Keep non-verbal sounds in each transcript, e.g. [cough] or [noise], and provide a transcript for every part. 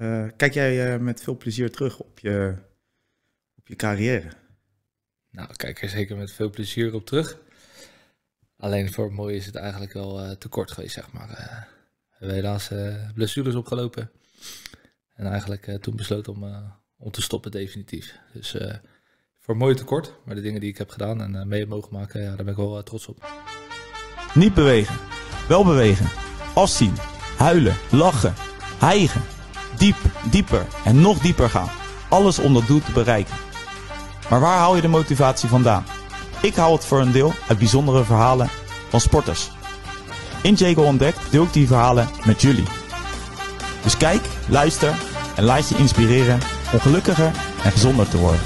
Eh, kijk jij eh, met veel plezier terug op je, op je carrière? Nou, kijk er zeker met veel plezier op terug. Alleen voor mooi is het eigenlijk wel uh, te kort geweest, zeg maar. we hebben helaas blessures opgelopen. En eigenlijk toen besloten om, om te stoppen definitief. Dus voor mooi tekort, maar de dingen die ik heb gedaan en mee mogen maken, ja, daar ben ik wel trots op. Niet bewegen, wel bewegen, afzien, huilen, lachen, hijgen diep, dieper en nog dieper gaan. Alles om dat doel te bereiken. Maar waar haal je de motivatie vandaan? Ik haal het voor een deel uit bijzondere verhalen van sporters. In Jago Ontdekt deel ik die verhalen met jullie. Dus kijk, luister en laat je inspireren om gelukkiger en gezonder te worden.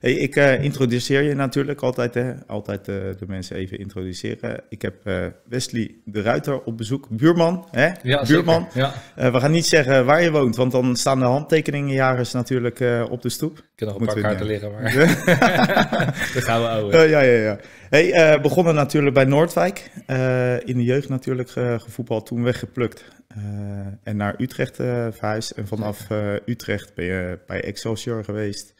Hey, ik eh, introduceer je natuurlijk altijd, hè? altijd eh, de mensen even introduceren. Ik heb eh, Wesley de Ruiter op bezoek, buurman. Hè? buurman. we gaan niet zeggen waar je woont, want dan staan de handtekeningenjagers natuurlijk op de stoep. Ik heb nog een paar kaarten liggen, maar dat gaan we ouwe. ja, ja, ja. Hey, begonnen natuurlijk bij Noordwijk. in de jeugd natuurlijk gevoetbald, toen weggeplukt. en naar Utrecht verhuisd. En vanaf Utrecht ben je bij Excelsior geweest.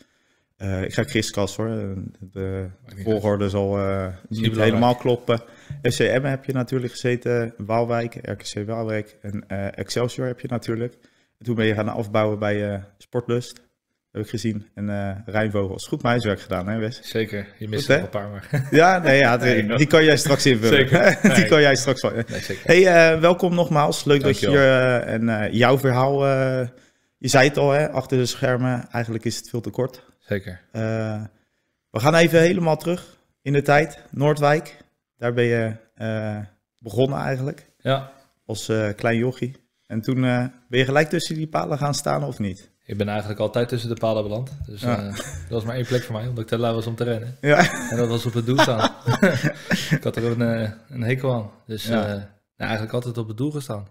Eh, ik ga kriskast hoor. De volgorde zal uh, niet helemaal kloppen. FCM heb je natuurlijk gezeten, Waalwijk, RKC Waalwijk en eh, Excelsior heb je natuurlijk. En toen ben je gaan afbouwen bij Sportlust, heb ik gezien. En Rijnvogels. Goed huiswerk gedaan hè Wes? Zeker, je mist Goed, er een paar maar. [laughs] Ja, nee, ja die kan jij straks invullen. [laughs] Zeker. [laughs] die kan jij straks nee, Hey, welkom nogmaals. Leuk dat je hier en jouw verhaal... je zei het al, hè, achter de schermen, eigenlijk is het veel te kort Zeker. Eh, we gaan even helemaal terug in de tijd. Noordwijk, daar ben je eh, begonnen eigenlijk. Ja. Als eh, klein jochie. En toen ben je gelijk tussen die palen gaan staan of niet? Ik ben eigenlijk altijd tussen de palen beland. Dus dat was maar één plek voor mij, omdat ik te lui was om te rennen. Ja. En dat was op het doel staan. [laughs] ik had er een, een hekel aan. Dus nou, eigenlijk altijd op het doel gestaan.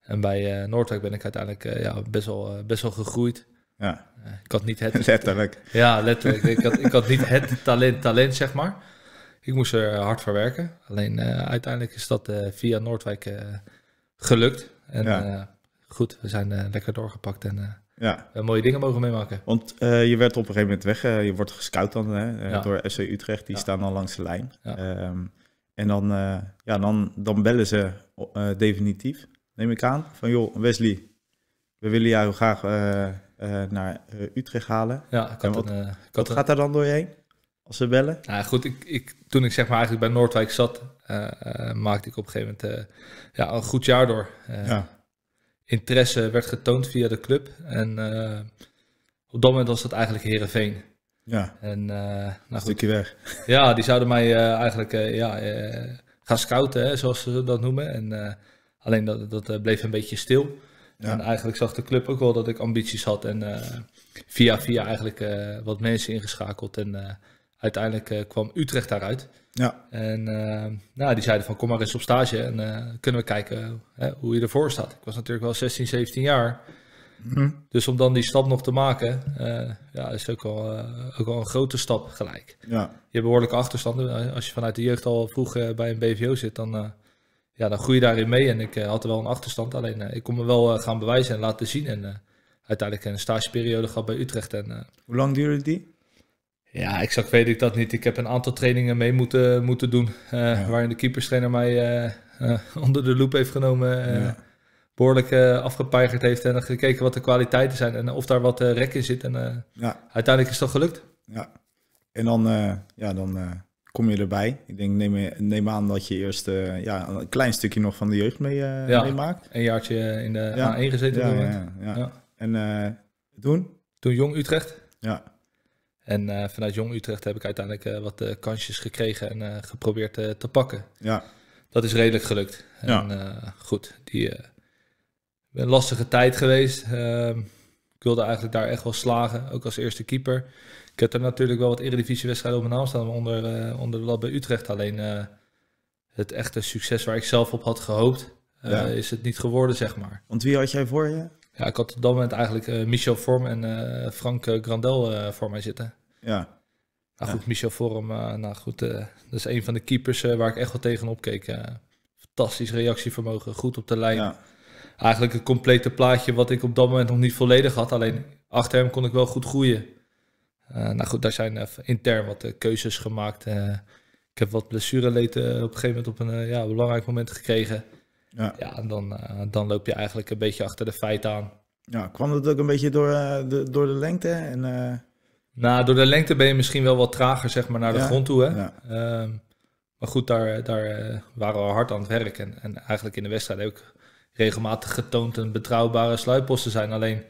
En bij Noordwijk ben ik uiteindelijk ja, best, wel, best wel gegroeid. Ja. Eh, ik had niet het... letterlijk. Ja, letterlijk. ik, had, ik had niet het talent, talent, zeg maar. Ik moest er eh, hard voor werken. Alleen eh, uiteindelijk is dat via Noordwijk gelukt. En ja. goed, we zijn lekker doorgepakt en ja. mooie dingen mogen meemaken. Want je werd op een gegeven moment weg. je wordt gescout dan door SC Utrecht. Die staan dan langs de lijn. Ehm, en dan, ja, dan, dan bellen ze definitief, neem ik aan. Van joh, Wesley, we willen jou graag eh, naar eh, Utrecht halen. Ja, wat, eh, gaat daar dan doorheen? Als ze bellen? Nou goed, ik, ik, toen ik zeg maar eigenlijk bij Noordwijk zat, maakte ik op een gegeven moment ja, een goed jaar door. Interesse werd getoond via de club. En op dat moment was dat eigenlijk Herenveen. Ja. En, nou een stukje weg. [laughs] Ja, die zouden mij eigenlijk ja, gaan scouten, hè, zoals ze dat noemen. En, alleen dat, dat bleef een beetje stil. En eigenlijk zag de club ook wel dat ik ambities had. En eh, via via eigenlijk eh, wat mensen ingeschakeld. En eh, uiteindelijk kwam Utrecht daaruit. Ja. En nou, die zeiden van kom maar eens op stage en kunnen we kijken hoe je ervoor staat. Ik was natuurlijk wel 16, 17 jaar. Mhm. Dus om dan die stap nog te maken, ja, is ook wel, ook wel een grote stap gelijk. Ja. Je hebt behoorlijke achterstanden. Als je vanuit de jeugd al vroeg bij een BVO zit, dan ja, dan groei je daarin mee. En ik eh, had er wel een achterstand. Alleen eh, ik kon me wel eh, gaan bewijzen en laten zien. En uiteindelijk een stageperiode gehad bij Utrecht. En, Hoe lang duurde die? Ja, exact weet ik dat niet. Ik heb een aantal trainingen mee moeten, moeten doen. Waarin de keeperstrainer mij [laughs] onder de loep heeft genomen. behoorlijk uh, afgepeigerd heeft en gekeken wat de kwaliteiten zijn en of daar wat uh, rek in zit. En ja. uiteindelijk is dat gelukt. Ja, en dan, ja, dan kom je erbij. Ik denk, neem, neem aan dat je eerst eh, ja, een klein stukje nog van de jeugd mee, uh, ja, meemaakt. Een jaartje in de ja. A1 gezeten. Ja, ja, En uh, toen? Toen Jong Utrecht. Ja. En vanuit Jong Utrecht heb ik uiteindelijk wat kansjes gekregen en geprobeerd te pakken. Ja. Dat is redelijk gelukt. En ja. goed, die een lastige tijd geweest. Ehm, ik wilde eigenlijk daar echt wel slagen, ook als eerste keeper. Ik heb er natuurlijk wel wat Eredivisie-wedstrijden op mijn naam staan, maar onder, uh, onder de bij Utrecht. Alleen eh, het echte succes waar ik zelf op had gehoopt, eh, is het niet geworden, zeg maar. Want wie had jij voor je? Ja, ik had op dat moment eigenlijk Michel Vorm en Frank Grandel voor mij zitten. Ja. Nou goed, Michel Vorm, nou goed, dat is een van de keepers waar ik echt wel tegenop keek. fantastisch reactievermogen, goed op de lijn. Ja. Eigenlijk een complete plaatje wat ik op dat moment nog niet volledig had. Alleen achter hem kon ik wel goed groeien. Eh, nou goed, daar zijn eh, intern wat eh, keuzes gemaakt. ik heb wat blessureleten op een gegeven moment op een ja, belangrijk moment gekregen. Ja, ja en dan, dan loop je eigenlijk een beetje achter de feiten aan. Ja, kwam dat ook een beetje door, de, door de lengte? En, nou, door de lengte ben je misschien wel wat trager zeg maar, naar de grond toe. Hè? Ehm, maar goed, daar, daar waren we hard aan het werk. En, en eigenlijk in de wedstrijd ook regelmatig getoond een betrouwbare sluitpost te zijn. Alleen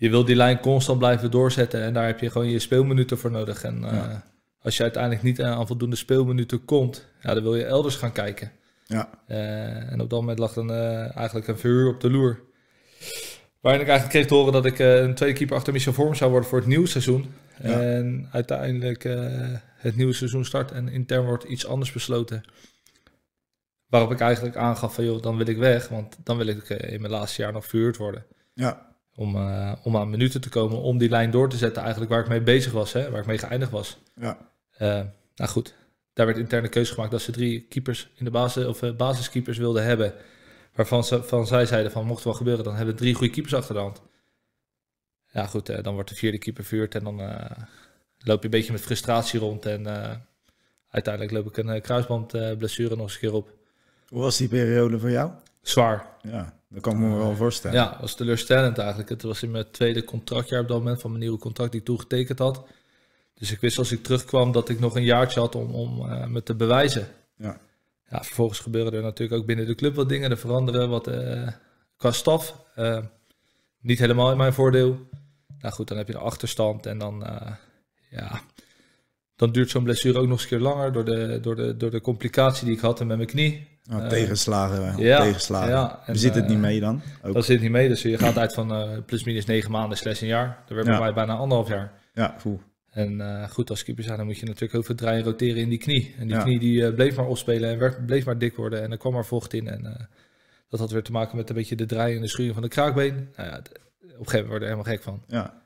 je wil die lijn constant blijven doorzetten. En daar heb je gewoon je speelminuten voor nodig. En eh, als je uiteindelijk niet aan voldoende speelminuten komt, ja, dan wil je elders gaan kijken. Ja. Eh, en op dat moment lag dan eh, eigenlijk een vuur op de loer. Waarin ik eigenlijk kreeg te horen dat ik een tweede keeper achter Michel Vorm zou worden voor het nieuwe seizoen. Ja. En uiteindelijk het nieuwe seizoen start en intern wordt iets anders besloten. Waarop ik eigenlijk aangaf van joh, dan wil ik weg, want dan wil ik in mijn laatste jaar nog verhuurd worden. Ja. Om, uh, om aan minuten te komen, om die lijn door te zetten eigenlijk waar ik mee bezig was, hè, waar ik mee geëindigd was. Ja. Eh, nou goed, daar werd interne keuze gemaakt dat ze drie keepers in de basis, of, eh, basiskeepers wilden hebben. Waarvan ze, van zij zeiden van mocht het wel gebeuren, dan hebben we drie goede keepers achter de hand. Ja goed, dan wordt de vierde keeper vuurd en dan loop je een beetje met frustratie rond. En uiteindelijk loop ik een kruisbandblessure nog eens een keer op. Hoe was die periode voor jou? Zwaar. Ja. Dat kan ik me wel eh, voorstellen. Ja, was teleurstellend eigenlijk. Het was in mijn tweede contractjaar op dat moment van mijn nieuwe contract die ik toegetekend had. Dus ik wist als ik terugkwam dat ik nog een jaartje had om, om uh, me te bewijzen. Ja. ja, vervolgens gebeuren er natuurlijk ook binnen de club wat dingen. Er veranderen wat uh, qua staf. niet helemaal in mijn voordeel. Nou goed, dan heb je de achterstand en dan, ja, dan duurt zo'n blessure ook nog eens een keer langer door de, door, de, door de complicatie die ik had met mijn knie. Oh, eh, eh, tegenslagen, ja, tegenslagen. en, We het eh, niet mee dan? Ook. Dat zit niet mee, dus je gaat uit van plus minus negen maanden slechts een jaar. Daar werken wij bijna anderhalf jaar. Ja, En goed, als keeper zijn, dan moet je natuurlijk heel veel draaien roteren in die knie. En die knie die bleef maar opspelen en werd, bleef maar dik worden. En er kwam maar vocht in. En dat had weer te maken met een beetje de draai en de schuring van de kraakbeen. Nou ja, op een gegeven moment word er helemaal gek van. Ja.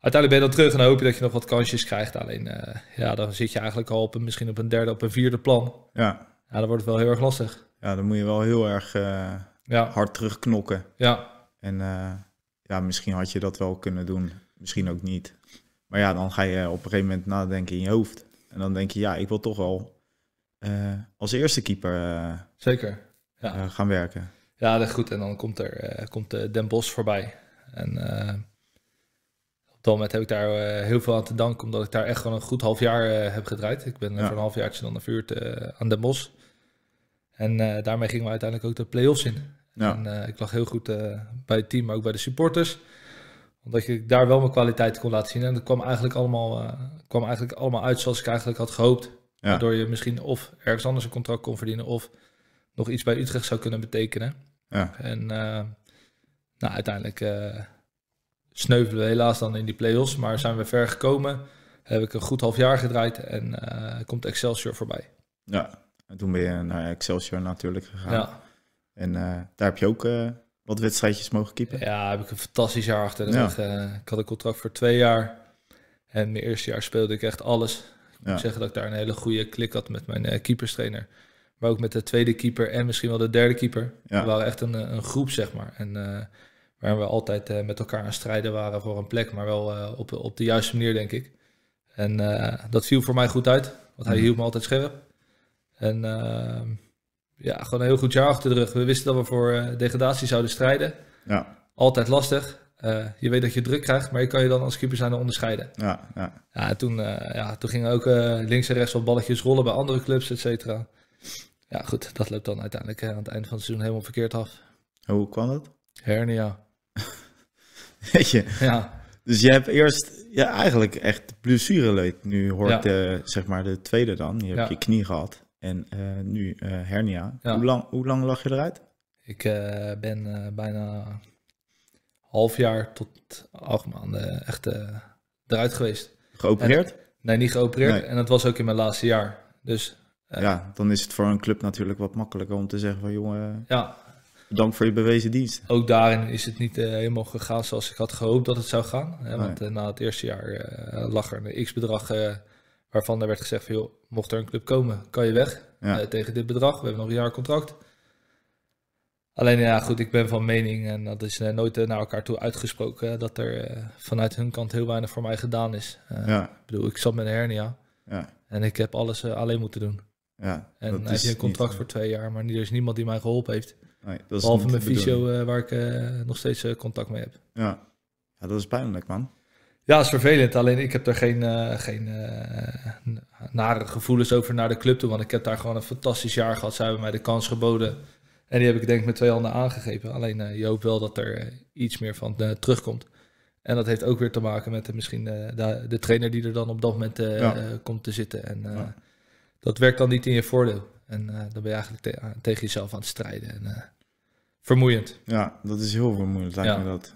Uiteindelijk ben je dan terug en dan hoop je dat je nog wat kansjes krijgt. Alleen, ja, dan zit je eigenlijk al op een, misschien op een derde, op een vierde plan. Ja. Ja, dan wordt het wel heel erg lastig. Ja, dan moet je wel heel erg eh, hard terugknokken. Ja. En eh, ja, misschien had je dat wel kunnen doen. Misschien ook niet. Maar ja, dan ga je op een gegeven moment nadenken in je hoofd. En dan denk je, ja, ik wil toch wel eh, als eerste keeper Zeker. Ja. gaan werken. Ja, dat is goed. En dan komt er komt, Den Bos voorbij. En op dat moment heb ik daar heel veel aan te danken, omdat ik daar echt gewoon een goed half jaar heb gedraaid. Ik ben voor een half jaar dan een vuurt aan Den Bos en eh, daarmee gingen we uiteindelijk ook de play-offs in. En eh, ik lag heel goed eh, bij het team, maar ook bij de supporters. Omdat ik daar wel mijn kwaliteit kon laten zien. En dat kwam eigenlijk allemaal, kwam eigenlijk allemaal uit zoals ik eigenlijk had gehoopt. Waardoor je misschien of ergens anders een contract kon verdienen... of nog iets bij Utrecht zou kunnen betekenen. Ja. En nou, uiteindelijk sneuvelen we helaas dan in die play-offs. Maar zijn we ver gekomen. Heb ik een goed half jaar gedraaid en komt Excelsior voorbij. Ja, en toen ben je naar Excelsior natuurlijk gegaan. Ja. En eh, daar heb je ook eh, wat wedstrijdjes mogen kiepen. Ja, heb ik een fantastisch jaar achter de rug. Eh, ik had een contract voor twee jaar. En mijn eerste jaar speelde ik echt alles. Ik moet zeggen dat ik daar een hele goede klik had met mijn keeperstrainer. Maar ook met de tweede keeper en misschien wel de derde keeper. Ja. We waren echt een, een groep, zeg maar. En waar we altijd met elkaar aan strijden waren voor een plek. Maar wel op, op de juiste manier, denk ik. En dat viel voor mij goed uit, want hij mhm. hield me altijd scherp. En ehm, ja, gewoon een heel goed jaar achter de rug. We wisten dat we voor eh, degradatie zouden strijden. Ja. Altijd lastig. Eh, je weet dat je druk krijgt, maar je kan je dan als keeper zijn onderscheiden. Ja, ja. ja toen, eh, ja, toen gingen ook links en rechts wat balletjes rollen bij andere clubs, et cetera. Ja, goed, dat loopt dan uiteindelijk aan het eind van het seizoen helemaal verkeerd af. Hoe kwam dat? Hernia. [laughs] weet je? Ja. Dus je hebt eerst ja, eigenlijk echt blessure Nu hoort ja. zeg maar de tweede dan. Je hebt je knie gehad. En eh, nu eh, hernia. Hoe, lang, hoe lang lag je eruit? Ik eh, ben bijna half jaar tot acht maanden echt eruit geweest. Geopereerd? nee, niet geopereerd. En dat was ook in mijn laatste jaar. Dus, ja, dan is het voor een club natuurlijk wat makkelijker om te zeggen van jongen, ja. Dank voor je bewezen dienst. Ook daarin is het niet helemaal gegaan zoals ik had gehoopt dat het zou gaan. Hè? want na het eerste jaar uh, lag er een x-bedrag Waarvan er werd gezegd van, mocht er een club komen, kan je weg. Eh, tegen dit bedrag, we hebben nog een jaar contract. Alleen ja, goed, ik ben van mening, en dat is eh, nooit eh, naar elkaar toe uitgesproken, dat er vanuit hun kant heel weinig voor mij gedaan is. Ik bedoel, ik zat met een hernia ja. en ik heb alles alleen moeten doen. Ja, en dat heb je een contract voor twee jaar, maar er is niemand die mij geholpen heeft. Behalve mijn fysio, waar ik nog steeds contact mee heb. Ja. ja, dat is pijnlijk, man. Ja, is vervelend. Alleen ik heb er geen, eh, geen eh, nare gevoelens over naar de club toe. Want ik heb daar gewoon een fantastisch jaar gehad. Zij hebben mij de kans geboden. En die heb ik denk ik met twee handen aangegeven. Alleen eh, je hoopt wel dat er iets meer van terugkomt. En dat heeft ook weer te maken met misschien de, de, trainer die er dan op dat moment komt te zitten. En dat werkt dan niet in je voordeel. En dan ben je eigenlijk tegen jezelf aan het strijden. En, vermoeiend. Ja, dat is heel vermoeiend lijkt ja. me dat.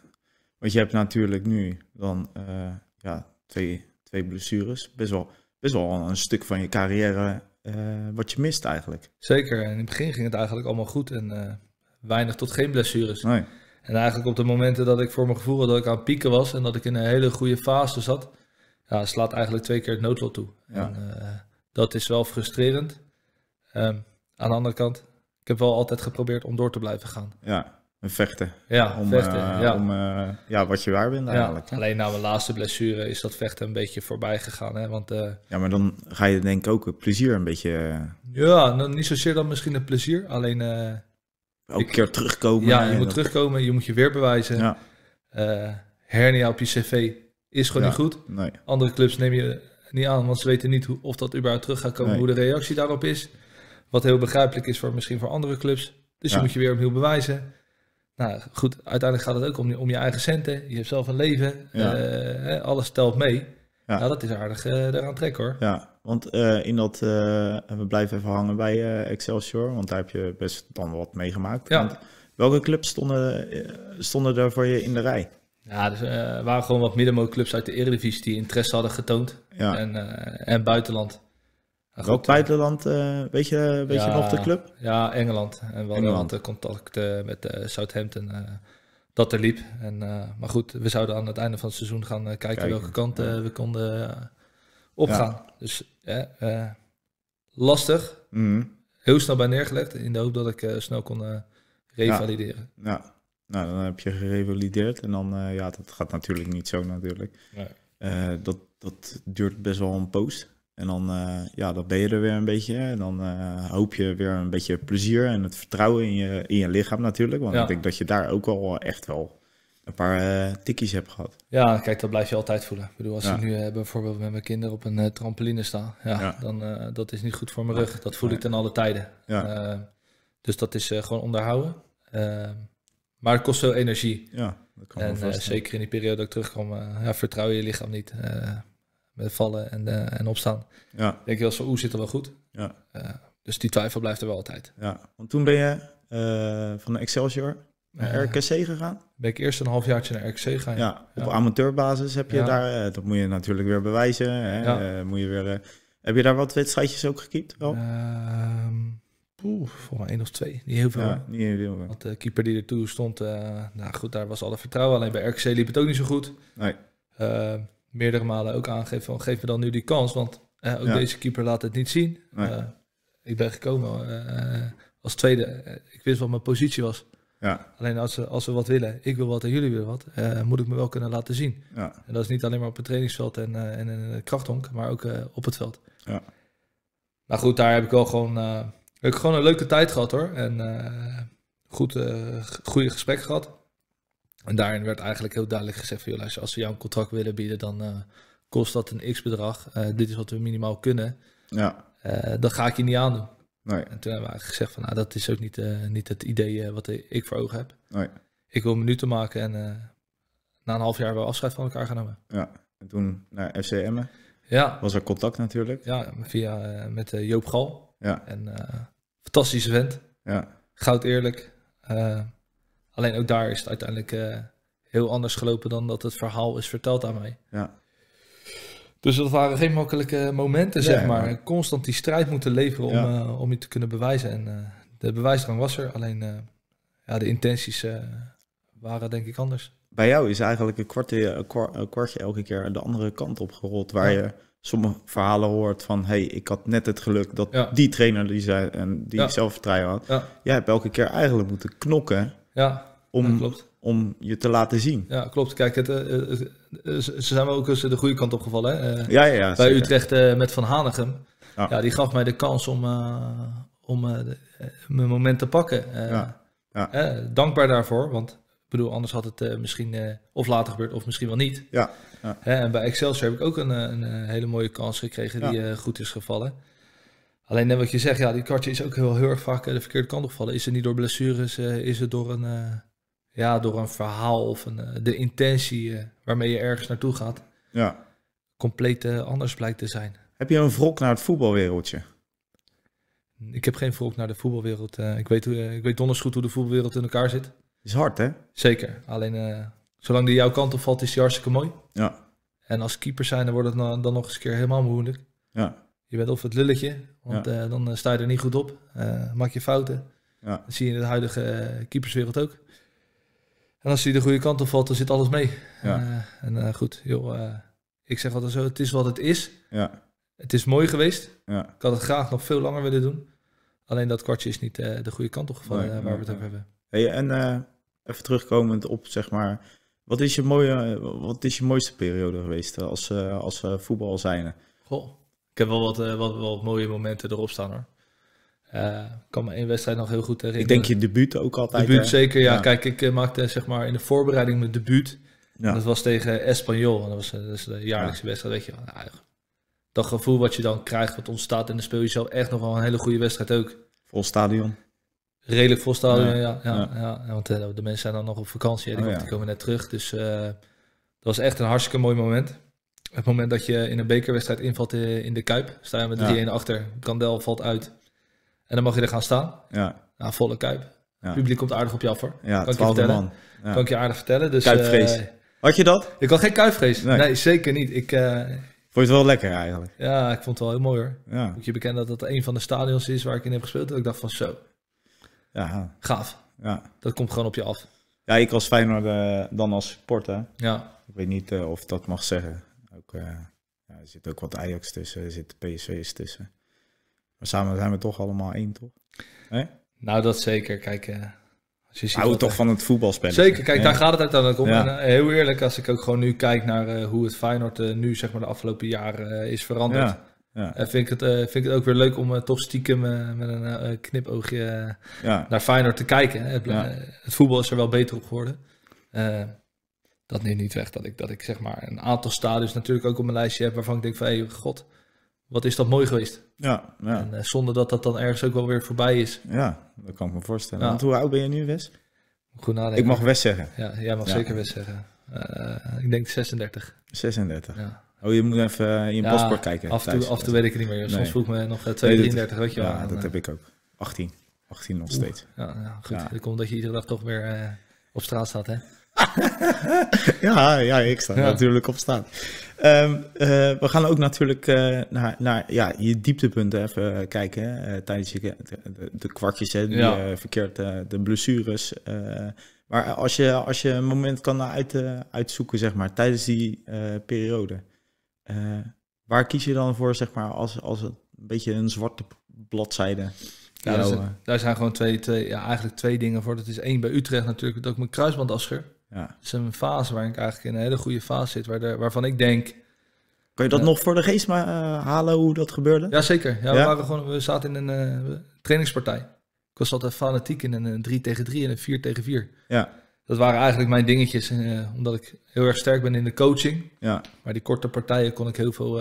Want je hebt natuurlijk nu dan eh, ja, twee, twee blessures. Best wel, best wel een stuk van je carrière eh, wat je mist eigenlijk. Zeker. En in het begin ging het eigenlijk allemaal goed en eh, weinig tot geen blessures. Nee. En eigenlijk op de momenten dat ik voor mijn gevoel had dat ik aan het pieken was en dat ik in een hele goede fase zat, ja, slaat eigenlijk twee keer het noodlot toe. Ja. En, dat is wel frustrerend. Ehm, aan de andere kant, ik heb wel altijd geprobeerd om door te blijven gaan. Ja vechten. Ja, om, vechten, eh, ja. Om, eh, ja, wat je waar bent eigenlijk. Alleen na mijn laatste blessure is dat vechten een beetje voorbij gegaan. Hè? Want, eh, ja, maar dan ga je denk ik ook het plezier een beetje... Ja, dan niet zozeer dan misschien het plezier. Alleen... ook een keer terugkomen. Ja, je moet terugkomen. Je moet je weer bewijzen. Ja. hernia op je cv is gewoon niet goed. Nee. Andere clubs neem je niet aan, want ze weten niet hoe, of dat überhaupt terug gaat komen. Hoe de reactie daarop is. Wat heel begrijpelijk is voor misschien voor andere clubs. Dus je moet je weer opnieuw bewijzen. Nou goed, uiteindelijk gaat het ook om, om je eigen centen. Je hebt zelf een leven. Eh, alles telt mee. Ja. Nou, dat is aardig uh, eh, daaraan trek hoor. Ja, want eh, in dat, we blijven even hangen bij Excelsior, want daar heb je best dan wat meegemaakt. Ja. welke clubs stonden, stonden er voor je in de rij? Ja, dus, waren gewoon wat clubs uit de Eredivisie die interesse hadden getoond. Ja. en buitenland. Welk buitenland, eh, weet, je, weet ja, je nog de club? Ja, Engeland. En we hadden eh, contact eh, met Southampton dat er liep. En, maar goed, we zouden aan het einde van het seizoen gaan kijken, welke kant we konden opgaan. Dus lastig. Mhm. Heel snel bij neergelegd in de hoop dat ik snel kon revalideren. Ja. nou dan heb je gerevalideerd. En dan, ja, dat gaat natuurlijk niet zo natuurlijk. Nee. dat, dat duurt best wel een poos. En dan, eh, ja, dat ben je er weer een beetje. En dan eh, hoop je weer een beetje plezier en het vertrouwen in je, in je lichaam natuurlijk. Want ik denk dat je daar ook al echt wel een paar uh, hebt gehad. Ja, kijk, dat blijf je altijd voelen. Ik bedoel, als ja. ik nu bijvoorbeeld met mijn kinderen op een trampoline sta, ja, ja. dan dat is niet goed voor mijn rug. Dat voel ik ten alle tijden. dus dat is gewoon onderhouden. maar het kost veel energie. Ja, dat kan en zeker in die periode dat ik terugkom, vertrouw je lichaam niet met vallen en, eh, en opstaan. Ja. Denk je wel zo, oe zit er wel goed. Ja. Eh, dus die twijfel blijft er wel altijd. Ja, want toen ben je eh, van de Excelsior naar RKC gegaan? Ben ik eerst een halfjaartje naar RKC gegaan. Ja, op amateurbasis heb je daar, dat moet je natuurlijk weer bewijzen. Hè? moet je weer, heb je daar wat wedstrijdjes ook gekiept? Wel? Ehm, oeh, volgens één of twee. Niet heel veel. Ja, niet heel veel. Want de keeper die ertoe stond, nou goed, daar was alle vertrouwen. Alleen bij RKC liep het ook niet zo goed. Nee. Ehm, meerdere malen ook aangeven van geef me dan nu die kans. Want eh, ook deze keeper laat het niet zien. Eh, ik ben gekomen eh, als tweede. ik wist wat mijn positie was. Ja. Alleen als ze, als ze wat willen, ik wil wat en jullie willen wat, moet ik me wel kunnen laten zien. Ja. En dat is niet alleen maar op het trainingsveld en, en in de krachthonk, maar ook op het veld. Ja. Maar goed, daar heb ik wel gewoon, heb ik gewoon een leuke tijd gehad hoor. En goed, goede gesprek gehad. En daarin werd eigenlijk heel duidelijk gezegd van, joh, luister, als we jou een contract willen bieden, dan eh, kost dat een x-bedrag. Eh, dit is wat we minimaal kunnen. Ja. Eh, dan ga ik je niet aandoen. Nee. En toen hebben we eigenlijk gezegd van, nou, dat is ook niet, niet het idee wat ik voor ogen heb. Ik wil nu te maken en na een half jaar wel afscheid van elkaar genomen. Ja, en toen naar FCM. Ja. Was er contact natuurlijk. Ja, via, met Joop Gal. Ja. En fantastische vent. Ja. Goud eerlijk. Alleen ook daar is het uiteindelijk eh, heel anders gelopen dan dat het verhaal is verteld aan mij. Ja. Dus dat waren geen makkelijke momenten, zeg maar. Constant die strijd moeten leveren om, eh, om je te kunnen bewijzen. En eh, de bewijsdrang was er, alleen ja, de intenties waren denk ik anders. Bij jou is eigenlijk een kwartje, een een kwartje elke keer de andere kant op gerold. Waar je sommige verhalen hoort van... hey, ik had net het geluk dat die trainer die zei en die zelf had. Ja. Jij hebt elke keer eigenlijk moeten knokken... Ja om, om je te laten zien. Ja, klopt. Kijk, het, eh, eh, eh, ze zijn wel ook eens de goede kant opgevallen. Hè? ja, ja, bij Utrecht met Van Hanegem. Ja. die gaf mij de kans om, om mijn moment te pakken. ja. dankbaar daarvoor, want ik bedoel, anders had het misschien of later gebeurd of misschien wel niet. Ja. en bij Excelsior heb ik ook een, een hele mooie kans gekregen die goed is gevallen. Alleen net wat je zegt, ja, die kartje is ook heel, heel erg vaak de verkeerde kant opgevallen. Is het niet door blessures, is het door een ja, door een verhaal of een, eh, de intentie eh, waarmee je ergens naartoe gaat, ja. compleet eh, anders blijkt te zijn. Heb je een wrok naar het voetbalwereldje? Ik heb geen wrok naar de voetbalwereld. ik, weet hoe, ik weet donders goed hoe de voetbalwereld in elkaar zit. Is hard, hè? Zeker. Alleen zolang die jouw kant op valt, is die hartstikke mooi. Ja. En als keeper zijn, dan wordt het nou, dan, nog eens een keer helemaal moeilijk. Ja. Je bent of het lulletje, want dan sta je er niet goed op. maak je fouten. Ja. zie je in de huidige keeperswereld ook. En als hij de goede kant op valt, dan zit alles mee. Ja. Eh, en eh, goed, joh, eh, ik zeg altijd zo, het is wat het is. Ja. Het is mooi geweest. Ja. Ik had het graag nog veel langer willen doen. Alleen dat kwartje is niet de goede kant op gevallen waar we het over hebben. Hey, en even terugkomend op, zeg maar, wat is je, mooie, wat is je mooiste periode geweest als, als voetbal zijnde? Goh, ik heb wel wat, wat, wat mooie momenten erop staan hoor. Uh, kan me één wedstrijd nog heel goed herinneren. Ik denk je debuut ook altijd. Debuut zeker, ja. Kijk, ik eh, maakte zeg maar in de voorbereiding mijn debuut. Dat was tegen Espanyol. dat was, eh, de jaarlijkse wedstrijd. Weet je, nou, dat gevoel wat je dan krijgt, wat ontstaat. in de speel je zelf echt nog wel een hele goede wedstrijd ook. Vol stadion. Redelijk vol stadion, ja. ja, Want de mensen zijn dan nog op vakantie. Oh, en die komen net terug. Dus dat was echt een hartstikke mooi moment. Het moment dat je in een bekerwedstrijd invalt in de Kuip. Sta je met 3-1 achter. Kandel valt uit. En dan mag je er gaan staan. Ja. Nou, volle kuip. Het publiek komt aardig op je af hoor. Ja, kan ik je vertellen. Kan ik je aardig vertellen. Dus, kuipvrees. Uh, had je dat? Ik had geen kuipvrees. Nee, zeker niet. Ik, uh, vond je het wel lekker eigenlijk? Ja, ik vond het wel heel mooi hoor. Ja. Moet je bekennen dat dat een van de stadions is waar ik in heb gespeeld. Dat ik dacht van zo. Ja. Gaaf. Ja. Dat komt gewoon op je af. Ja, ik was fijner eh, dan als supporter. Ja. Ik weet niet of dat mag zeggen. Ook, er zit ook wat Ajax tussen, er zit PSV's tussen. Maar samen zijn we toch allemaal één, toch? Nee? Nou, dat zeker. Kijk, uh, als je ziet Hou toch van het voetbalspel. Zeker, kijk, daar gaat het uiteindelijk om. Ja. Eh, heel eerlijk, als ik ook gewoon nu kijk naar eh, hoe het Feyenoord nu, zeg maar, de afgelopen jaren is veranderd. Ja. vind, ik het, vind ik het ook weer leuk om toch stiekem met een knipoogje naar Feyenoord te kijken. Het, het, voetbal is er wel beter op geworden. dat neemt niet weg dat ik, dat ik zeg maar een aantal stadions natuurlijk ook op mijn lijstje heb waarvan ik denk van hé, god, wat is dat mooi geweest. Ja, ja. En eh, zonder dat dat dan ergens ook wel weer voorbij is. Ja, dat kan ik me voorstellen. Want hoe oud ben je nu, Wes? Goed nadenken. Ik mag Wes zeggen. Ja, jij mag zeker Wes zeggen. Eh, ik denk 36. 36. Ja. Oh, je moet even eh, in je paspoort kijken. Af en toe, af weet ik het niet meer. Soms nee. vroeg me nog 32, weet je wel. Ja, dat heb ik ook. 18. 18 nog steeds. ja, goed. Dat komt omdat je iedere dag toch weer op straat staat, hè? [laughs] ja, ja, ik sta natuurlijk op staan. Ehm, eh, we gaan ook natuurlijk eh, naar, naar ja, je dieptepunten even eh, kijken. tijdens je, de, de kwartjes, hè, die, verkeerd, de blessures. maar als je, als je een moment kan uit, uitzoeken, zeg maar, tijdens die periode. waar kies je dan voor, zeg maar, als, als een beetje een zwarte bladzijde? daar, zijn, gewoon twee, twee, ja, eigenlijk twee dingen voor. Dat is één bij Utrecht natuurlijk, dat ook mijn afscheur ja. Het is een fase waar ik eigenlijk in een hele goede fase zit, waar waarvan ik denk... Kun je dat nog voor de geest maar, eh, halen, hoe dat gebeurde? Jazeker. Ja, ja? We, waren gewoon, we zaten in een eh, trainingspartij. Ik was altijd fanatiek in een 3 eh, tegen 3 en een 4 tegen 4. Ja. Dat waren eigenlijk mijn dingetjes, omdat ik heel erg sterk ben in de coaching. Ja. Maar die korte partijen kon ik heel veel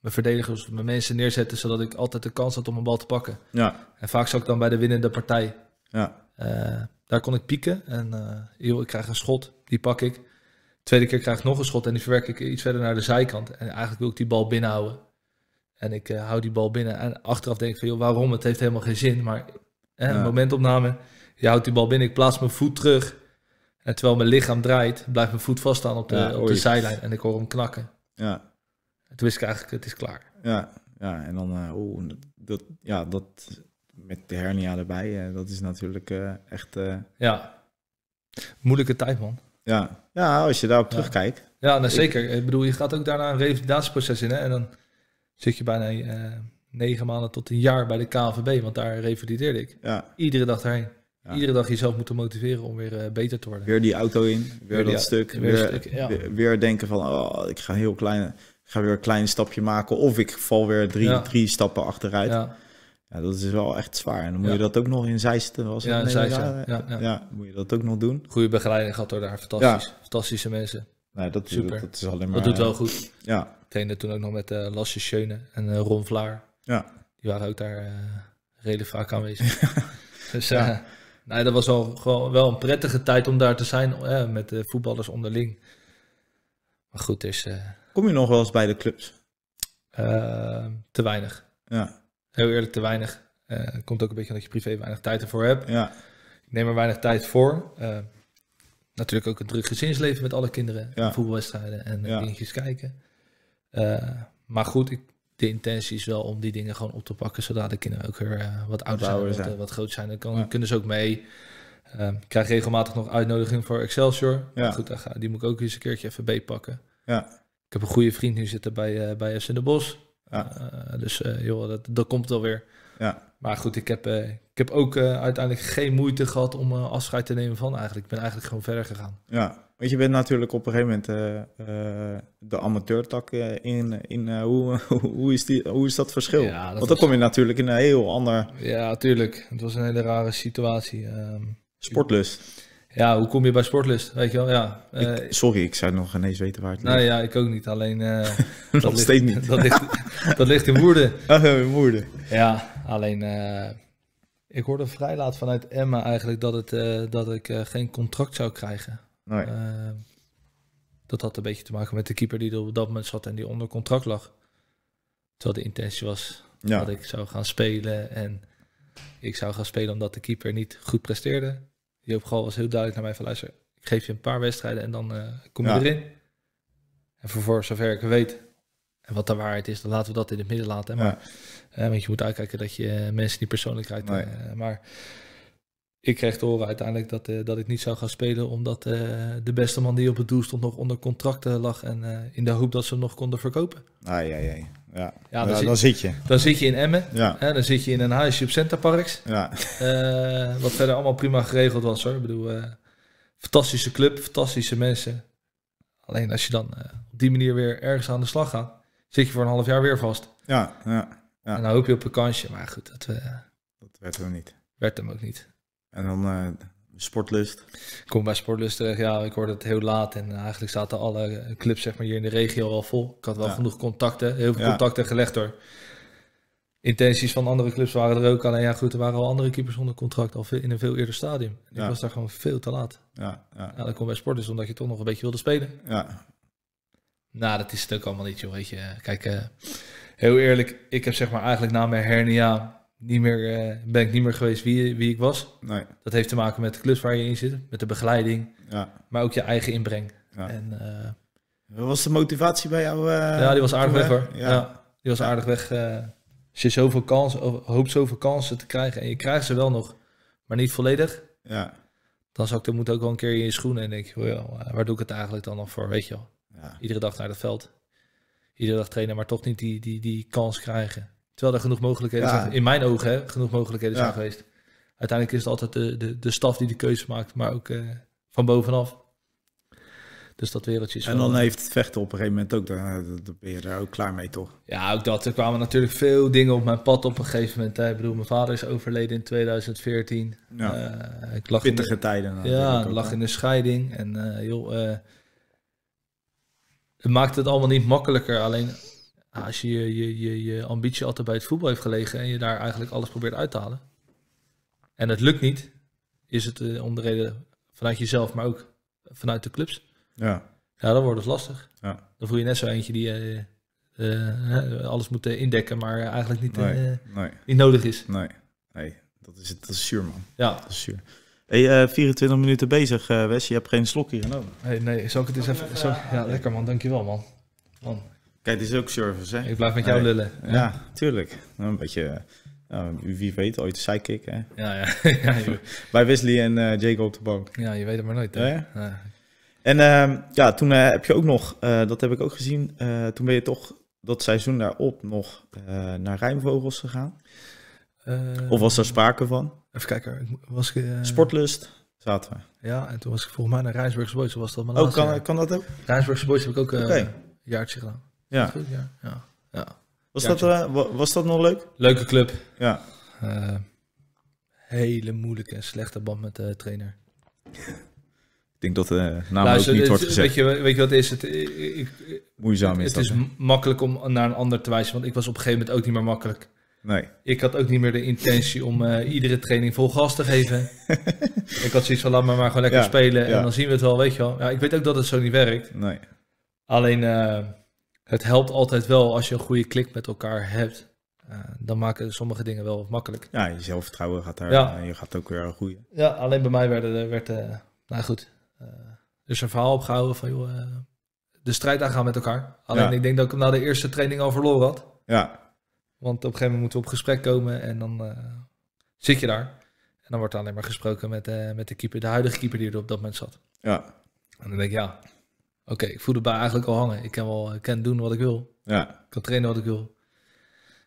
mijn verdedigers, mijn mensen neerzetten, zodat ik altijd de kans had om een bal te pakken. Ja. En vaak zat ik dan bij de winnende partij. Ja. Daar kon ik pieken en joh, eh, ik krijg een schot, die pak ik. Tweede keer krijg ik nog een schot en die verwerk ik iets verder naar de zijkant. En eigenlijk wil ik die bal binnenhouden. En ik eh, hou die bal binnen. En achteraf denk ik van, joh, waarom? Het heeft helemaal geen zin. Maar een eh, momentopname, je houdt die bal binnen. Ik plaats mijn voet terug. En terwijl mijn lichaam draait, blijft mijn voet vaststaan op de, op de zijlijn. En ik hoor hem knakken. Ja. En toen wist ik eigenlijk, het is klaar. Ja, ja en dan, uh, oh, dat, ja, dat met de hernia erbij, eh, dat is natuurlijk eh, echt... Eh, ja, moeilijke tijd man. Ja. ja, als je daarop terugkijkt. Ja, nou, zeker. Ik bedoel, je gaat ook daarna een revalidatieproces in hè? en dan zit je bijna negen maanden tot een jaar bij de KVB, want daar revalideerde ik. Ja. Iedere dag daarheen. Iedere dag jezelf moeten motiveren om weer beter te worden. Weer die auto in, weer, dat stuk. Weer, stuk ja. weer, denken van, oh, ik ga, heel klein, ga weer een klein stapje maken. Of ik val weer drie, drie stappen achteruit. Ja, dat is wel echt zwaar. En dan moet je dat ook nog in Zeisten. Was ja, Ja, ja. ja, moet je dat ook nog doen. Goede begeleiding gehad door daar. Fantastisch. Ja. Fantastische mensen. Nee, dat, Super. Dat, is alleen maar... Dat doet wel eh, goed. Ja. Ik trainde toen ook nog met uh, Lasse Schöne en uh, Ron Vlaar. Ja. Die waren ook daar redelijk vaak aanwezig. [laughs] dus ja. nee, dat was wel, gewoon, wel een prettige tijd om daar te zijn met de voetballers onderling. Maar goed, dus... Kom je nog wel eens bij de clubs? te weinig. Ja heel eerlijk te weinig. Het eh, komt ook een beetje omdat je privé weinig tijd ervoor hebt. Ja. Ik neem er weinig tijd voor. Eh, natuurlijk ook een druk gezinsleven met alle kinderen. Voetbalwedstrijden en eh, ja. dingetjes kijken. maar goed, ik, de intentie is wel om die dingen gewoon op te pakken, zodat de kinderen ook weer wat ouder zijn, wat, wat, groot zijn. Dan kunnen ze ook mee. ik krijg regelmatig nog uitnodiging voor Excelsior. Ja. Maar goed, die moet ik ook eens een keertje even beetpakken. Ja. Ik heb een goede vriend nu zitten bij, bij in de Bosch. Eh, dus eh, joh, dat, dat komt wel Ja. Maar goed, ik heb, eh, ik heb ook uiteindelijk geen moeite gehad om afscheid te nemen van eigenlijk. Ik ben eigenlijk gewoon verder gegaan. Ja, want je bent natuurlijk op een gegeven moment de amateurtak in. in uh, hoe, [laughs] hoe, is die, hoe is dat verschil? dat Want dan kom je natuurlijk in een heel ander... Ja, tuurlijk. Het was een hele rare situatie. Um, Sportlust. Ja, hoe kom je bij Sportlust? Weet je wel, ja. Eh, sorry, ik zou nog ineens weten waar het nou ligt. Nou ja, ik ook niet. Alleen... Uh, [laughs] [laughs] dat ligt, niet. dat, ligt, in Woerden. [laughs] Oh, in Woerden. Ja, alleen... Eh, ik hoorde vrij laat vanuit Emma eigenlijk dat, het, dat ik geen contract zou krijgen. Nee. dat had een beetje te maken met de keeper die er op dat moment zat en die onder contract lag. Terwijl de intentie was ja. dat ik zou gaan spelen. En ik zou gaan spelen omdat de keeper niet goed presteerde op Gal was heel duidelijk naar mij van luister, ik geef je een paar wedstrijden en dan eh, kom je ja. erin. En voor, zover ik weet. En wat de waarheid is, dan laten we dat in het midden laten. Maar, eh, want je moet uitkijken dat je eh, mensen die persoonlijk krijgt. maar ik kreeg te horen uiteindelijk dat, dat ik niet zou gaan spelen. Omdat de beste man die op het doel stond nog onder contract lag. En in de hoop dat ze hem nog konden verkopen. Ai, ja ai. Ja, ja, dan, zit, je. Dan zit je in Emmen. Ja. Hè, dan zit je in een huisje op Centerparks. Ja. Eh, wat verder allemaal prima geregeld was hoor. Ik bedoel, uh, fantastische club, fantastische mensen. Alleen als je dan eh, op die manier weer ergens aan de slag gaat, zit je voor een half jaar weer vast. Ja, ja. ja. En dan hoop je op een kansje. Maar goed, dat, dat werd hem niet. Werd hem ook niet. En dan Sportlust. Kom bij Sportlust terecht. Ja, ik hoorde het heel laat. En eh, eigenlijk zaten alle eh, clubs zeg maar, hier in de regio al vol. Ik had wel genoeg contacten. Heel veel contacten gelegd door. Intenties van andere clubs waren er ook. Alleen ja, goed, er waren al andere keepers zonder contract. Al in een veel eerder stadium. Ik was daar gewoon veel te laat. Ja, ja. kom dat komt bij Sportlust omdat je toch nog een beetje wilde spelen. Ja. Nou, dat is het ook allemaal niet, joh. Weet je, kijk, eh, heel eerlijk, ik heb zeg maar eigenlijk na mijn hernia niet meer, eh, ben ik niet meer geweest wie, wie ik was. Nee. Dat heeft te maken met de klus waar je in zit, met de begeleiding, ja. maar ook je eigen inbreng. En, eh, Wat was de motivatie bij jou? Eh, ja, die was aardig weg hoor. Ja. die was aardig weg. als je zoveel kansen, hoopt zoveel kansen te krijgen en je krijgt ze wel nog, maar niet volledig. Ja. Dan zou ik er moet ook wel een keer in je schoenen en denk, je, waar doe ik het eigenlijk dan nog voor, weet je wel. Iedere dag naar het veld. Iedere dag trainen, maar toch niet die, die, die kans krijgen. Terwijl er genoeg mogelijkheden zijn, in mijn ogen, hè, genoeg mogelijkheden zijn geweest. Uiteindelijk is het altijd de, de, de staf die de keuze maakt, maar ook eh, van bovenaf. Dus dat wereldje is En dan heeft het vechten op een gegeven moment ook, dan, ben je daar ook klaar mee, toch? Ja, ook dat. Er kwamen natuurlijk veel dingen op mijn pad op een gegeven moment. Ik bedoel, mijn vader is overleden in 2014. Ja. Eh, ik lag in de... tijden. ja, ik lag in de scheiding. En eh, joh, het maakt het allemaal niet makkelijker. Alleen nou, als je je, je je, ambitie altijd bij het voetbal heeft gelegen en je daar eigenlijk alles probeert uit te halen. En het lukt niet, is het eh, om de reden vanuit jezelf, maar ook vanuit de clubs. Ja. Ja, dan wordt het lastig. Ja. Dan voel je net zo eentje die uh, alles moet indekken, maar eigenlijk niet, niet nodig is. Nee, nee. Dat is, het, dat is zuur, man. Ja. Dat is zuur. Hey, 24 minuten bezig, Wes. Je hebt geen slokje genomen. Hey, nee, zal ik het eens even... Zal, ja, lekker man. Dankjewel, man. man. Kijk, dit is ook service, hè? Ik blijf met jou eh, lullen. Ja, tuurlijk. Nou, een beetje, eh, wie weet, ooit sidekick, hè? Ja, ja. [laughs] Bij Wesley en uh, op de bank. Ja, je weet het maar nooit, hè? En ehm, ja, toen heb je ook nog, dat heb ik ook gezien, toen ben je toch dat seizoen daarop nog naar Rijnvogels gegaan? of was daar sprake van? Even kijken, was ik... Sportlust? Zaten we. Ja, en toen was ik volgens mij naar Rijnsburgse Boys. Was dat mijn oh, kan, kan dat ook? Rijnsburgse Boys heb ik ook okay. een jaartje gedaan. Ja. ja. ja. ja. Was, dat, uh, was dat nog leuk? Leuke club. Ja. Eh, hele moeilijke en slechte band met de trainer. ik denk dat de eh, naam ook niet wordt gezegd. Weet je, weet je wat is? Het, ik, Moeizaam het, is het is makkelijk om naar een ander te wijzen, want ik was op een gegeven moment ook niet meer makkelijk. Nee. Ik had ook niet meer de intentie om iedere training vol gas te geven. [laughs] ik had zoiets van, laat maar maar gewoon lekker spelen en dan zien we het wel, weet je wel. Ja, ik weet ook dat het zo niet werkt. Nee. Alleen, het helpt altijd wel als je een goede klik met elkaar hebt. Eh, dan maken sommige dingen wel makkelijk. Ja, je zelfvertrouwen gaat daar. Ja. Eh, je gaat ook weer groeien. Ja, alleen bij mij werd, werd eh, nou goed, dus een verhaal opgehouden van joh, de strijd aangaan met elkaar. Alleen ik denk dat ik hem na de eerste training al verloren had. Ja. Want op een gegeven moment moeten we op gesprek komen en dan zit je daar. En dan wordt er alleen maar gesproken met, met de keeper, de huidige keeper die er op dat moment zat. Ja. En dan denk ik, ja, oké, ik voel de eigenlijk al hangen. Ik kan wel ik kan doen wat ik wil. Ja. Ik kan trainen wat ik wil.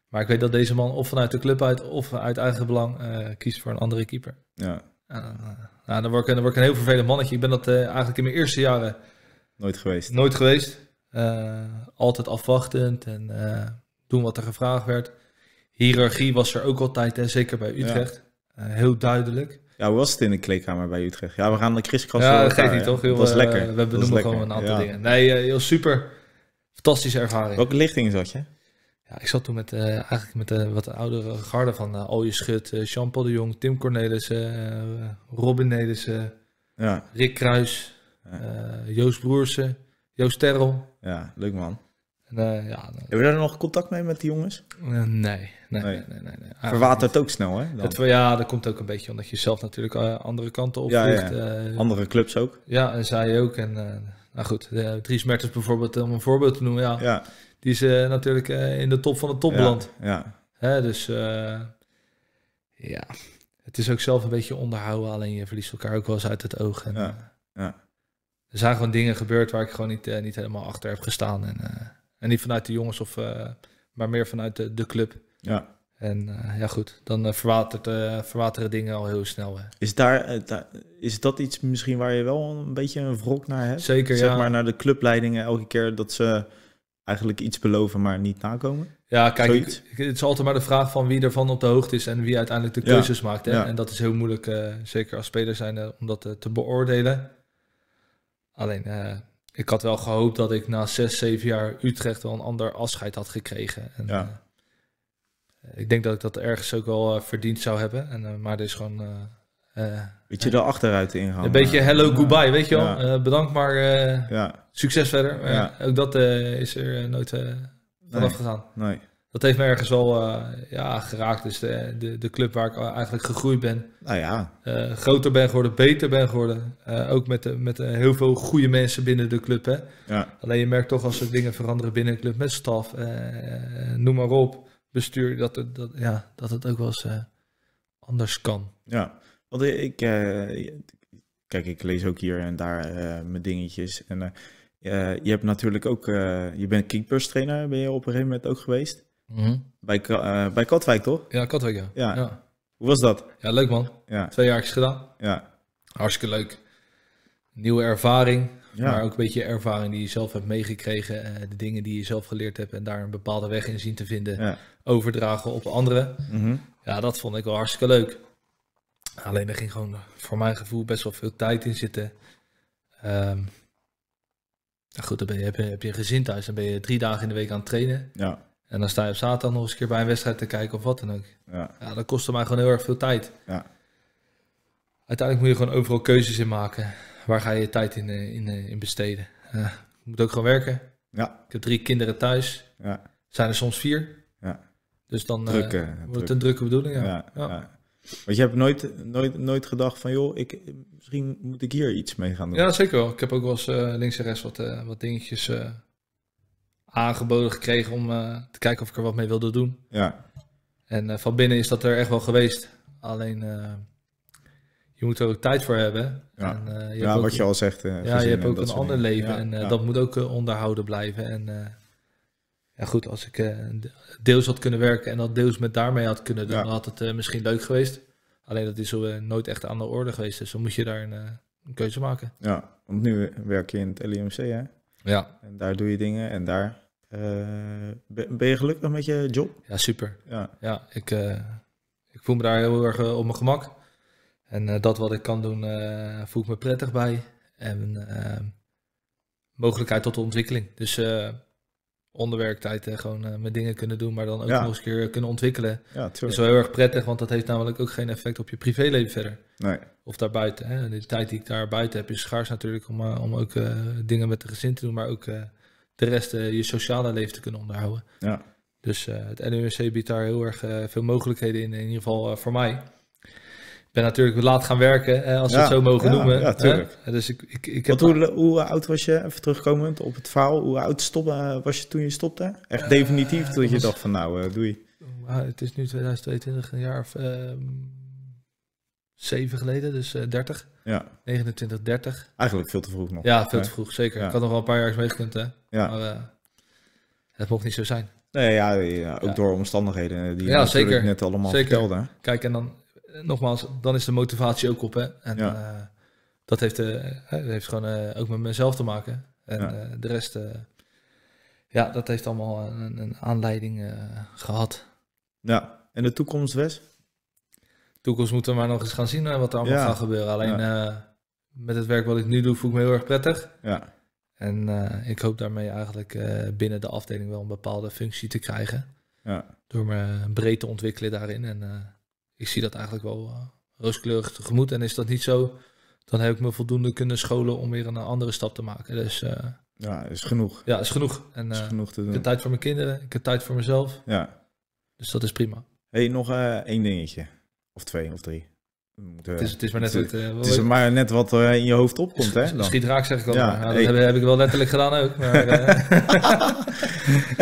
Maar ik weet dat deze man of vanuit de club uit of uit eigen belang uh, kiest voor een andere keeper. Ja. Ah, nou, nou, dan word, ik, word ik een heel vervelend mannetje. Ik ben dat eh, eigenlijk in mijn eerste jaren... Nooit geweest. Nooit geweest. Eh, altijd afwachtend en doen wat er gevraagd werd. Hierarchie was er ook altijd, en zeker bij Utrecht. heel duidelijk. Ja, hoe was het in de kleedkamer bij Utrecht? Ja, we gaan de kriskras Ja, dat geeft niet toch? Heel, dat was eh, lekker. We benoemen lekker. gewoon een aantal dingen. Nee, heel eh, super. Fantastische ervaring. Welke lichting zat je? Ja, ik zat toen met, eh, eigenlijk met de wat oudere garde van uh, Alje Schut, uh, Jean Paul de Jong, Tim Cornelissen, Robin Nelissen, ja. Rick Kruis, Joost Broersen, Joost Terrel. Ja, leuk man. En, eh, ja, Hebben we daar nog contact mee met die jongens? Eh, nee, nee, nee. nee, nee, ook snel, hè? Het, ja, dat komt ook een beetje omdat je zelf natuurlijk eh, andere kanten op ja, andere clubs ook. Ja, en zij ook. En, nou goed, Dries Mertens bijvoorbeeld, om een voorbeeld te noemen. Ja, ja. Die is natuurlijk in de top van de topland, Ja. dus ja, het is ook zelf een beetje onderhouden. Alleen je verliest elkaar ook wel eens uit het oog. En, ja. Er zijn gewoon dingen gebeurd waar ik gewoon niet, niet helemaal achter heb gestaan. En, en niet vanuit de jongens, of, eh, maar meer vanuit de, de club. Ja. En eh, ja, goed, dan eh, verwatert, uh, verwateren dingen al heel snel. Hè. Is, daar, is dat iets misschien waar je wel een beetje een wrok naar hebt? Zeker, zeg maar naar de clubleidingen elke keer dat ze eigenlijk iets beloven, maar niet nakomen? Ja, kijk, het is altijd maar de vraag van wie ervan op de hoogte is en wie uiteindelijk de keuzes maakt. Hè? En dat is heel moeilijk, zeker als speler zijn, om dat te beoordelen. Alleen, ik had wel gehoopt dat ik na zes, zeven jaar Utrecht wel een ander afscheid had gekregen. En, ja. Eh, ik denk dat ik dat ergens ook wel eh, verdiend zou hebben. En, eh, maar dit is gewoon... beetje de achteruit ingaan. Een beetje hello, goodbye, weet je wel. Ja. bedankt, maar ja. succes verder. Ja. ook dat is er nooit vanaf nee. gegaan. Nee dat heeft me ergens wel eh, ja, geraakt. Dus de, de, de, club waar ik eigenlijk gegroeid ben. Nou ja. Eh, groter ben geworden, beter ben geworden. Eh, ook met, de met heel veel goede mensen binnen de club. Hè? Ja. Alleen je merkt toch als er dingen veranderen binnen een club met staf, noem maar op, bestuur, dat het, dat, ja, dat het ook wel eens anders kan. Ja, want ik, kijk, ik lees ook hier en daar mijn dingetjes. En je hebt natuurlijk ook, je bent kickbus trainer, ben je op een gegeven moment ook geweest. Mhm. bij, eh, bij Katwijk, toch? Ja, Katwijk, ja. ja. Hoe was dat? Ja, leuk man. Ja. Twee jaar gedaan. Ja. Hartstikke leuk. Nieuwe ervaring. Ja. Maar ook een beetje ervaring die je zelf hebt meegekregen. Eh, de dingen die je zelf geleerd hebt en daar een bepaalde weg in zien te vinden. Ja. Overdragen op anderen. Mhm. Ja, dat vond ik wel hartstikke leuk. Alleen er ging gewoon voor mijn gevoel best wel veel tijd in zitten. Um, nou goed, dan ben je, heb, je, heb je een gezin thuis. Dan ben je drie dagen in de week aan het trainen. Ja. En dan sta je op zaterdag nog eens een keer bij een wedstrijd te kijken of wat dan ook. Ja. ja dat kostte mij gewoon heel erg veel tijd. Ja. Uiteindelijk moet je gewoon overal keuzes in maken. Waar ga je je tijd in, eh, in, eh, in besteden? Eh, ja. ik moet ook gewoon werken. Ja. Ik heb drie kinderen thuis. Ja. Zijn er soms vier. Ja. Dus dan Drukken, wordt het een drukke bedoeling. Ja. ja, Want je hebt nooit, nooit, nooit gedacht van, joh, ik, misschien moet ik hier iets mee gaan doen. Ja, zeker wel. Ik heb ook wel eens links en rechts wat, wat dingetjes aangeboden gekregen om eh, te kijken of ik er wat mee wilde doen. Ja. En eh, van binnen is dat er echt wel geweest. Alleen eh, je moet er ook tijd voor hebben. Ja, en, je ja wat je al zegt. ja, je hebt ook een ander leven en dat moet ook onderhouden blijven. En ja, goed, als ik deels had kunnen werken en dat deels met daarmee had kunnen doen, dan had het misschien leuk geweest. Alleen dat is zo, nooit echt aan de orde geweest, dus dan moet je daar een, een, keuze maken. Ja, want nu werk je in het LIMC, hè? Ja. En daar doe je dingen en daar eh, ben je gelukkig met je job? Ja, super. Ja, ja ik, eh, ik voel me daar heel erg eh, op mijn gemak. En dat wat ik kan doen, voel ik me prettig bij. En mogelijkheid tot ontwikkeling. Dus onderwerktijd werktijd gewoon mijn dingen kunnen doen, maar dan ook nog eens keer kunnen ontwikkelen. Ja, dat is wel heel erg prettig, want dat heeft namelijk ook geen effect op je privéleven verder. Of daarbuiten. En de tijd die ik daar buiten heb is schaars natuurlijk om, eh, om ook eh, dingen met de gezin te doen, maar ook eh, de rest je sociale leven te kunnen onderhouden. Ja. Dus het NUMC biedt daar heel erg veel mogelijkheden in, in ieder geval voor mij Ik ben natuurlijk laat gaan werken, als we het zo mogen noemen. Ja, Hè? Dus ik, ik, ik heb... Hoe, hoe, oud was je, even terugkomend op het verhaal, hoe oud stoppen, was je toen je stopte? Echt definitief, toen je dacht van nou, doei. Ah, het is nu 2022, een jaar of ehm, zeven geleden, dus uh, eh, 30. Ja. 29, 30. Eigenlijk veel te vroeg nog. Ja, veel te vroeg, zeker. Ik had nog wel een paar jaar meegekund, hè. Ja. Maar uh, het mocht niet zo zijn. Nee, ja, ja ook door omstandigheden die ja, net allemaal zeker. vertelde. Kijk, en dan eh, nogmaals, dan is de motivatie ook op, hè. En uh, dat heeft, heeft gewoon ook met mezelf te maken. En de rest, ja, dat heeft allemaal een, een aanleiding gehad. Ja, en de toekomst, west toekomst moeten we maar nog eens gaan zien eh, wat er allemaal gaat gebeuren. Alleen eh, met het werk wat ik nu doe, voel ik me heel erg prettig. Ja. En eh, ik hoop daarmee eigenlijk binnen de afdeling wel een bepaalde functie te krijgen. Ja. Door me breed te ontwikkelen daarin. En ik zie dat eigenlijk wel rooskleurig tegemoet. En is dat niet zo, dan heb ik me voldoende kunnen scholen om weer een andere stap te maken. Dus, ja, is genoeg. Ja, is genoeg. En, is genoeg te doen. Ik heb tijd voor mijn kinderen, ik heb tijd voor mezelf. Ja. Dus dat is prima. hey, nog één dingetje. Of twee of drie. Eh, het, is, het, is, maar net het, wat, eh, het is maar net wat uh, in je hoofd opkomt. Hè, [laughs] dan. Schiet raak zeg ik al. Ja, dat heb, heb, ik wel letterlijk gedaan ook. Maar, [laughs]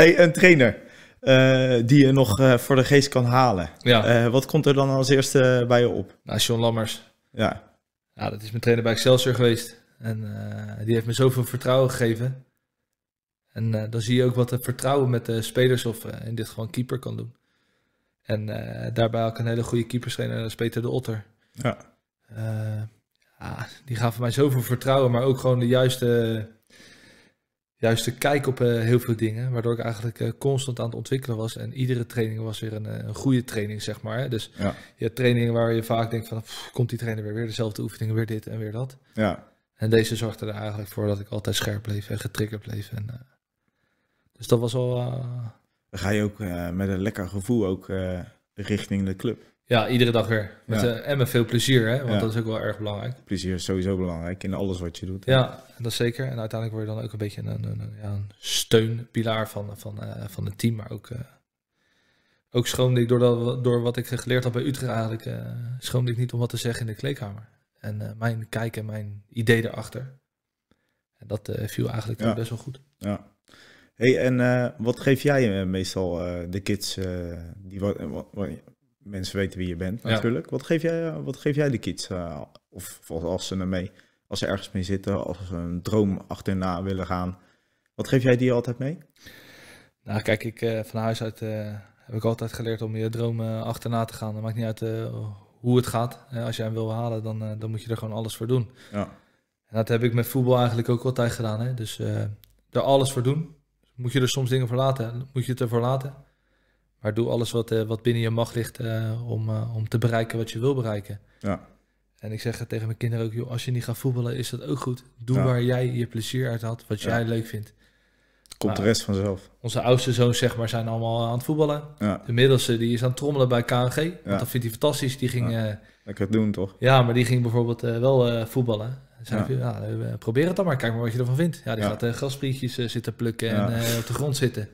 hey, een trainer die je nog voor de geest kan halen. Ja. wat komt er dan als eerste bij je op? Nou, John Lammers. Ja. ja, dat is mijn trainer bij Excelsior geweest. En die heeft me zoveel vertrouwen gegeven. En dan zie je ook wat het vertrouwen met de spelers of in dit gewoon keeper kan doen. En eh, daarbij ook een hele goede keeperstrainer, dat is Peter de Otter. Ja. Eh, ja. Die gaven mij zoveel vertrouwen, maar ook gewoon de juiste, juiste kijk op eh, heel veel dingen. Waardoor ik eigenlijk constant aan het ontwikkelen was. En iedere training was weer een, een goede training, zeg maar. Dus ja. je hebt trainingen waar je vaak denkt van, komt die trainer weer, weer dezelfde oefeningen, weer dit en weer dat. Ja. En deze zorgde er eigenlijk voor dat ik altijd scherp bleef en getriggerd bleef. En, dus dat was al ga je ook eh, met een lekker gevoel ook eh, richting de club. Ja, iedere dag weer. Met, eh, en met veel plezier, hè? want dat is ook wel erg belangrijk. Plezier is sowieso belangrijk in alles wat je doet. Ja, dat zeker. En uiteindelijk word je dan ook een beetje een, een, een steunpilaar van, van, van het team, maar ook ook schroomde ik door, dat, door wat ik geleerd had bij Utrecht eigenlijk, uh, schroomde ik niet om wat te zeggen in de kleedkamer. En mijn kijk en mijn idee erachter. En dat viel eigenlijk best wel goed. Ja. Hey, en eh, wat geef jij eh, meestal eh, de kids die wat, mensen weten wie je bent natuurlijk. Wat geef jij, wat geef jij de kids? of als ze ermee, als ze ergens mee zitten, als ze een droom achterna willen gaan. Wat geef jij die altijd mee? Nou, kijk, ik van huis uit heb ik altijd geleerd om je droom achterna te gaan. Dat maakt niet uit hoe het gaat. als jij hem wil halen, dan, dan moet je er gewoon alles voor doen. Ja. En dat heb ik met voetbal eigenlijk ook altijd gedaan. Hè? Dus er alles voor doen moet je er soms dingen voor laten. Moet je het ervoor laten. Maar doe alles wat, eh, wat binnen je macht ligt eh, om, eh, om te bereiken wat je wil bereiken. Ja. En ik zeg tegen mijn kinderen ook, joh, als je niet gaat voetballen, is dat ook goed. Doe waar jij je plezier uit had, wat jij leuk vindt. Komt de nou, rest vanzelf. Onze oudste zoons zeg maar, zijn allemaal aan het voetballen. Ja. De middelste die is aan het trommelen bij KNG. Want dat vindt hij fantastisch. Die ging, Lekker doen, toch? Ja, maar die ging bijvoorbeeld wel voetballen ja. probeer het dan maar. Kijk maar wat je ervan vindt. Ja, die gaat uh, grasprietjes eh, zitten plukken en eh, op de grond zitten. [laughs]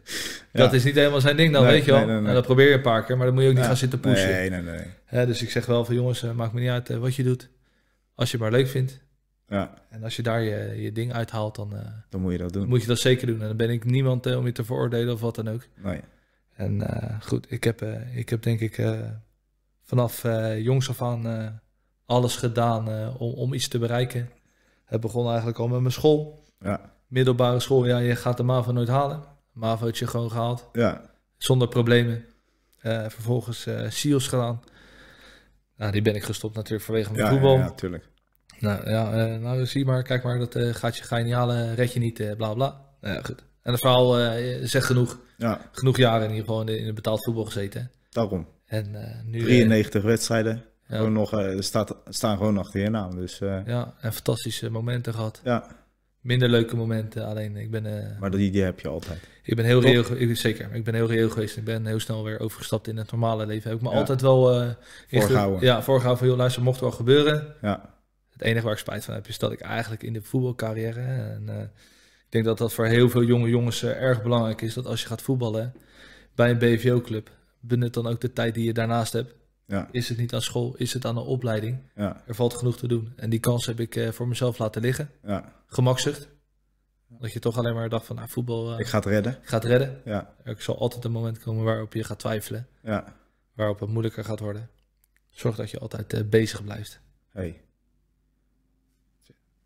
Dat is niet helemaal zijn ding dan, weet je wel. en dat probeer je een paar keer, maar dan moet je ook niet gaan zitten pushen. Nee, nee, nee. dus ik zeg wel van jongens, maakt me niet uit wat je doet. Als je het maar leuk vindt. Ja. En als je daar je, je ding uithaalt, dan, dan moet je dat doen. Moet je dat zeker doen. En dan ben ik niemand om je te veroordelen of wat dan ook. Nee. En goed, ik heb, ik heb denk ik vanaf jongs af aan alles gedaan om, om iets te bereiken. Het begon eigenlijk al met mijn school. Ja. Middelbare school, ja, je gaat de MAVO nooit halen. MAVO had je gewoon gehaald. Ja. Zonder problemen. Eh, vervolgens uh, eh, SIOS gedaan. Nou, die ben ik gestopt natuurlijk vanwege mijn ja, voetbal. Ja, natuurlijk. nou, ja, uh, nou, zie maar, kijk maar, dat gaat je, ga je niet halen, red je niet, bla bla. Nou ja, goed. En het verhaal zegt genoeg. Ja. Genoeg jaren in ieder geval in, de, betaald voetbal gezeten. Daarom. En, nu, 93 wedstrijden. Ja. nog, eh, er staat, staan gewoon achter je naam. Dus, eh. ja, en fantastische momenten gehad. Ja. Minder leuke momenten, alleen ik ben... Eh, maar die, idee heb je altijd. Ik ben heel reëel, ik, zeker. Ik ben heel reëel geweest. Ik ben heel snel weer overgestapt in het normale leven. Heb ik me altijd wel... Uh, voorgehouden. ja, voorgehouden van, joh, luister, mocht wel gebeuren. Ja. Het enige waar ik spijt van heb, is dat ik eigenlijk in de voetbalcarrière... En, ik denk dat dat voor heel veel jonge jongens erg belangrijk is. Dat als je gaat voetballen bij een BVO-club, benut dan ook de tijd die je daarnaast hebt. Ja. Is het niet aan school, is het aan een opleiding? Ja. Er valt genoeg te doen. En die kans heb ik eh, voor mezelf laten liggen. Ja. Gemakzucht. Dat je toch alleen maar dacht van nou, voetbal. Eh, ik ga het redden. Ik redden. Ja. Er zal altijd een moment komen waarop je gaat twijfelen. Ja. Waarop het moeilijker gaat worden. Zorg dat je altijd eh, bezig blijft. Hey.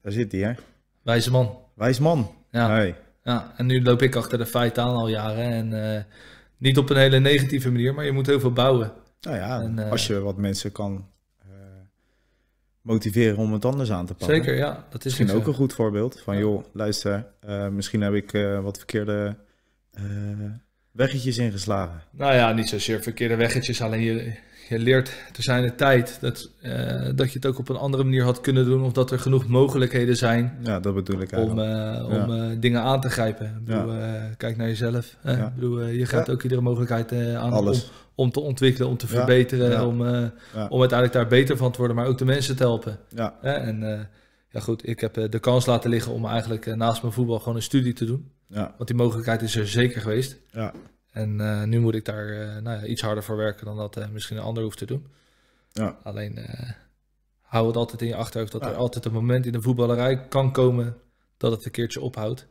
Daar zit hij, hè? Wijze man. Wijze man. Ja. Hey. ja. En nu loop ik achter de feiten aan al jaren. En niet op een hele negatieve manier, maar je moet heel veel bouwen. Nou ja, eh, als je wat mensen kan eh, motiveren om het anders aan te pakken. Zeker, ja. Dat is misschien ook een eh, goed voorbeeld van, joh, luister, misschien heb ik wat verkeerde weggetjes ingeslagen. Nou ja, niet zozeer verkeerde weggetjes, alleen je, je leert te zijn de tijd dat, dat je het ook op een andere manier had kunnen doen of dat er genoeg mogelijkheden zijn. Ja, dat bedoel ik eigenlijk. Om, om dingen aan te grijpen. Ik bedoel, kijk naar jezelf. bedoel, je gaat ook iedere mogelijkheid aan. Alles om te ontwikkelen, om te verbeteren, Om, eh, om uiteindelijk daar beter van te worden, maar ook de mensen te helpen. Ja. en eh, ja, goed, ik heb eh, de kans laten liggen om eigenlijk naast mijn voetbal gewoon een studie te doen. Ja. Want die mogelijkheid is er zeker geweest. Ja. En nu moet ik daar nou iets harder voor werken dan dat misschien een ander hoeft te doen. Ja. Alleen hou het altijd in je achterhoofd dat er altijd een moment in de voetballerij kan komen dat het een keertje ophoudt.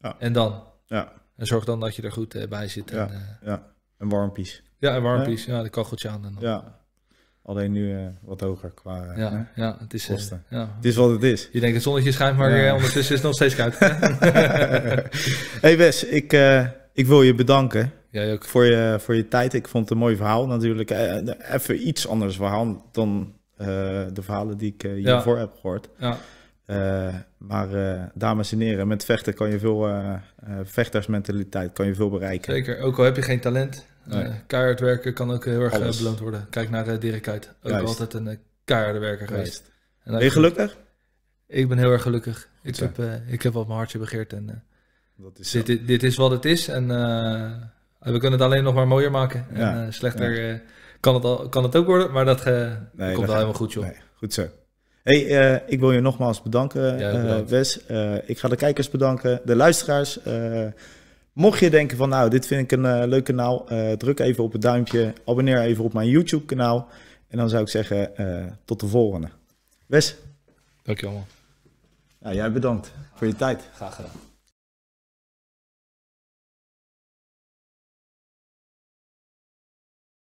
Ja. En dan. Ja. En zorg dan dat je er goed bij zit. En, ja. Een warmpies. Ja, een warmpies. Ja, de kogeltje aan. dan. Ja. Alleen nu eh, wat hoger qua ja, ja, het is, eh, kosten. ja. Het is wat het is. Je denkt het zonnetje schijnt, maar ondertussen is het nog steeds koud. [laughs] hey Wes, ik, eh, ik wil je bedanken Jij ook. Voor, je, voor je tijd. Ik vond het een mooi verhaal natuurlijk. even iets anders verhaal dan de verhalen die ik hiervoor heb gehoord. Ja. maar uh, dames en heren, met vechten kan je veel uh, vechtersmentaliteit kan je veel bereiken. Zeker, ook al heb je geen talent. Nee. Eh, werken kan ook heel erg eh, beloond worden. Kijk naar uh, Dirk Kuyt. Ook altijd een keiharde werker geweest. En ben je gelukkig? Ik ben heel erg gelukkig. Ik heb, uh, ik heb wat mijn hartje begeerd. En, uh, dat is dit, dit, is wat het is. En we kunnen het alleen nog maar mooier maken. Ja. En, slechter kan, het al, kan het ook worden, maar dat nee, komt wel helemaal goed, joh. Nee, goed zo. Hey, ik wil je nogmaals bedanken, Wes. ik ga de kijkers bedanken, de luisteraars. Mocht je denken van nou, dit vind ik een eh, leuk kanaal, eh, druk even op het duimpje, abonneer even op mijn YouTube kanaal. En dan zou ik zeggen, eh, tot de volgende. Wes. Dankjewel man. Nou, jij bedankt voor je tijd. Graag gedaan.